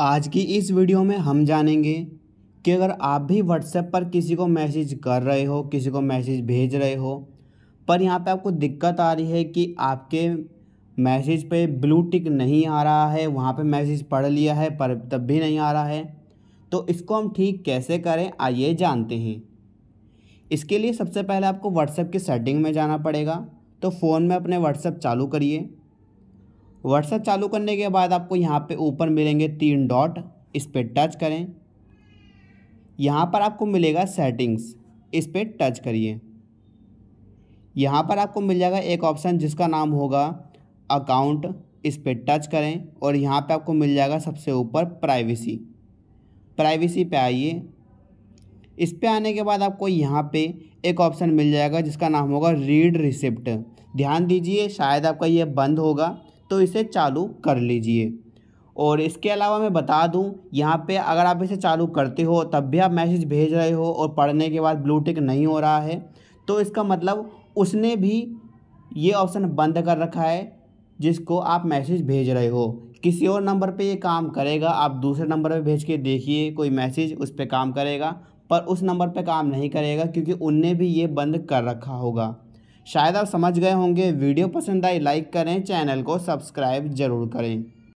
आज की इस वीडियो में हम जानेंगे कि अगर आप भी व्हाट्सएप पर किसी को मैसेज कर रहे हो किसी को मैसेज भेज रहे हो पर यहाँ पे आपको दिक्कत आ रही है कि आपके मैसेज पे ब्लू टिक नहीं आ रहा है वहाँ पे मैसेज पढ़ लिया है पर तब भी नहीं आ रहा है तो इसको हम ठीक कैसे करें आइए जानते हैं इसके लिए सबसे पहले आपको व्हाट्सएप की सेटिंग में जाना पड़ेगा तो फ़ोन में अपने व्हाट्सएप चालू करिए व्हाट्सएप चालू करने के बाद आपको यहाँ पे ऊपर मिलेंगे तीन डॉट इस पर टच करें यहाँ पर आपको मिलेगा सेटिंग्स इस पर टच करिए यहाँ पर आपको मिल जाएगा एक ऑप्शन जिसका नाम होगा अकाउंट इस पर टच करें और यहाँ पे आपको मिल जाएगा सबसे ऊपर प्राइवेसी प्राइवेसी पे आइए इस पर आने के बाद आपको यहाँ पे एक ऑप्शन मिल जाएगा जिसका नाम होगा रीड रिसिप्ट ध्यान दीजिए शायद आपका ये बंद होगा तो इसे चालू कर लीजिए और इसके अलावा मैं बता दूं यहाँ पे अगर आप इसे चालू करते हो तब भी आप मैसेज भेज रहे हो और पढ़ने के बाद ब्लू टिक नहीं हो रहा है तो इसका मतलब उसने भी ये ऑप्शन बंद कर रखा है जिसको आप मैसेज भेज रहे हो किसी और नंबर पे ये काम करेगा आप दूसरे नंबर पे भेज के देखिए कोई मैसेज उस पर काम करेगा पर उस नंबर पर काम नहीं करेगा क्योंकि उनने भी ये बंद कर रखा होगा शायद आप समझ गए होंगे वीडियो पसंद आई लाइक करें चैनल को सब्सक्राइब जरूर करें